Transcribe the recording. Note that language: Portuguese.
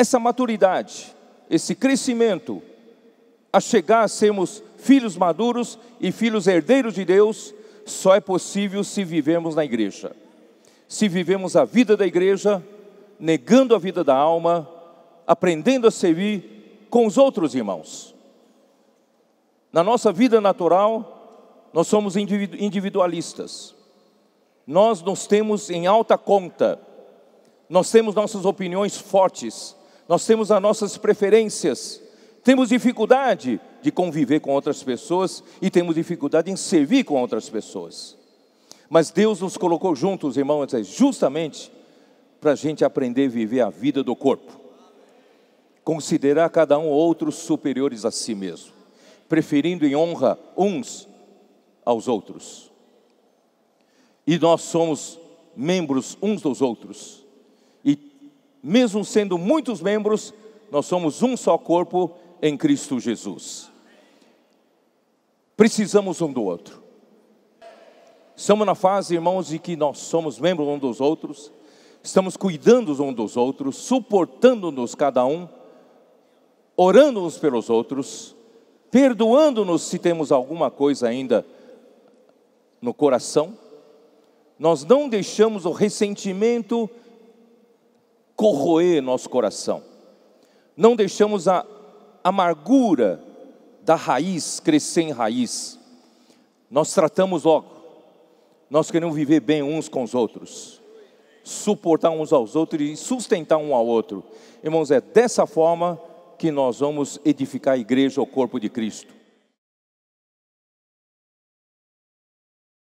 essa maturidade, esse crescimento, a chegar a sermos filhos maduros e filhos herdeiros de Deus, só é possível se vivemos na igreja. Se vivemos a vida da igreja, negando a vida da alma, aprendendo a servir com os outros irmãos. Na nossa vida natural, nós somos individualistas. Nós nos temos em alta conta. Nós temos nossas opiniões fortes nós temos as nossas preferências, temos dificuldade de conviver com outras pessoas e temos dificuldade em servir com outras pessoas. Mas Deus nos colocou juntos, irmãos, é justamente para a gente aprender a viver a vida do corpo. Considerar cada um outros superiores a si mesmo, preferindo em honra uns aos outros. E nós somos membros uns dos outros mesmo sendo muitos membros, nós somos um só corpo em Cristo Jesus. Precisamos um do outro. Estamos na fase, irmãos, de que nós somos membros um dos outros, estamos cuidando uns dos outros, suportando-nos cada um, orando uns pelos outros, perdoando-nos se temos alguma coisa ainda no coração. Nós não deixamos o ressentimento corroer nosso coração. Não deixamos a amargura da raiz crescer em raiz. Nós tratamos logo. Nós queremos viver bem uns com os outros, suportar uns aos outros e sustentar um ao outro. Irmãos, é dessa forma que nós vamos edificar a igreja, o corpo de Cristo.